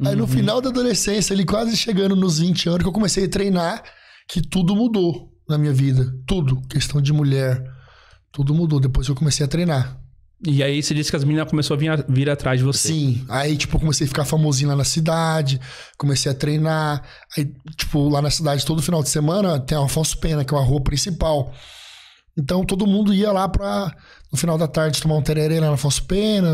Aí no uhum. final da adolescência, ele quase chegando nos 20 anos, que eu comecei a treinar, que tudo mudou na minha vida. Tudo. Questão de mulher. Tudo mudou. Depois eu comecei a treinar. E aí você disse que as meninas começaram a vir, vir atrás de você. Sim. Aí, tipo, comecei a ficar famosinho lá na cidade. Comecei a treinar. Aí, tipo, lá na cidade, todo final de semana, tem a Afonso Pena, que é o rua principal. Então todo mundo ia lá pra, no final da tarde, tomar um tereré lá na Afonso Pena,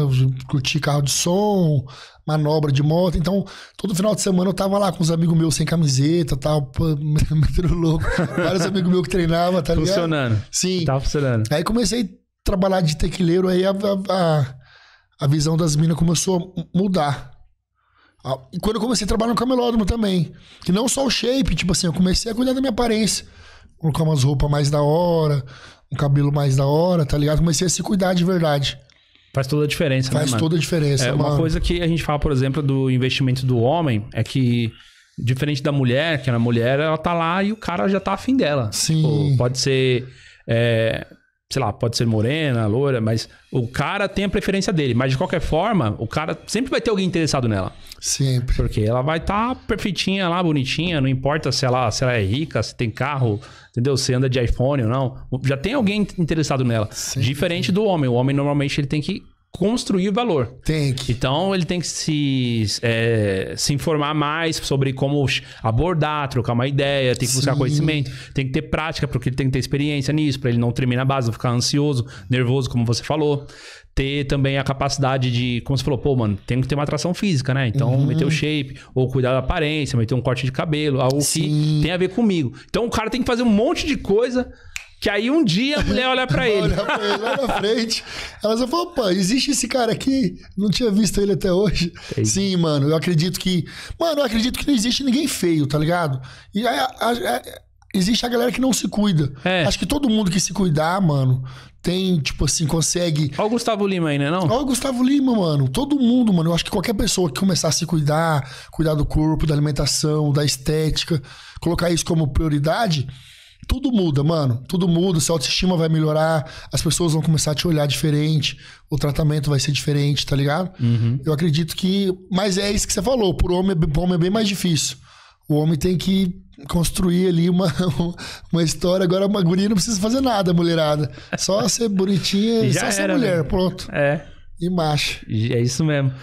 curtir carro de som, manobra de moto. Então, todo final de semana eu tava lá com os amigos meus sem camiseta tal, metendo louco. Vários amigos meus que treinavam, tá ligado? Funcionando. Sim. Tava funcionando. Aí comecei a trabalhar de tequileiro, aí a, a, a visão das minas começou a mudar. Ah, e quando eu comecei a trabalhar no camelódromo também. Que não só o shape, tipo assim, eu comecei a cuidar da minha aparência colocar umas roupas mais da hora, um cabelo mais da hora, tá ligado? Comecei a se cuidar de verdade. Faz toda a diferença, né, Faz né, toda a diferença. É, mano. uma coisa que a gente fala, por exemplo, do investimento do homem é que diferente da mulher, que na mulher ela tá lá e o cara já tá afim dela. Sim. Pô, tipo, pode ser é, sei lá, pode ser morena, loura, mas o cara tem a preferência dele. Mas de qualquer forma, o cara sempre vai ter alguém interessado nela. Sempre. Porque ela vai estar tá perfeitinha lá, bonitinha, não importa se ela, se ela é rica, se tem carro, entendeu? Se anda de iPhone ou não. Já tem alguém interessado nela. Sempre. Diferente do homem. O homem normalmente ele tem que construir valor. Tem que. Então ele tem que se, é, se informar mais sobre como abordar, trocar uma ideia, tem que buscar conhecimento, tem que ter prática, porque ele tem que ter experiência nisso, para ele não tremer na base, não ficar ansioso, nervoso, como você falou. Ter também a capacidade de, como você falou, pô, mano, tem que ter uma atração física, né? Então, uhum. meter o shape, ou cuidar da aparência, meter um corte de cabelo, algo Sim. que tem a ver comigo. Então, o cara tem que fazer um monte de coisa que aí um dia a mulher olha pra ele. olha pra ele lá na frente. Ela só fala, opa, existe esse cara aqui? Não tinha visto ele até hoje. É Sim, mano, eu acredito que... Mano, eu acredito que não existe ninguém feio, tá ligado? E é, a, a, é, a, existe a galera que não se cuida. É. Acho que todo mundo que se cuidar, mano, tem, tipo assim, consegue... Olha o Gustavo Lima aí, né não? Olha o Gustavo Lima, mano. Todo mundo, mano. Eu acho que qualquer pessoa que começar a se cuidar, cuidar do corpo, da alimentação, da estética, colocar isso como prioridade tudo muda, mano. Tudo muda, sua autoestima vai melhorar, as pessoas vão começar a te olhar diferente, o tratamento vai ser diferente, tá ligado? Uhum. Eu acredito que. Mas é isso que você falou, Por homem, pro é homem é bem mais difícil. O homem tem que construir ali uma, uma história. Agora uma guria não precisa fazer nada, mulherada. Só ser bonitinha e só era, ser mulher, né? pronto. É. E macho. É isso mesmo.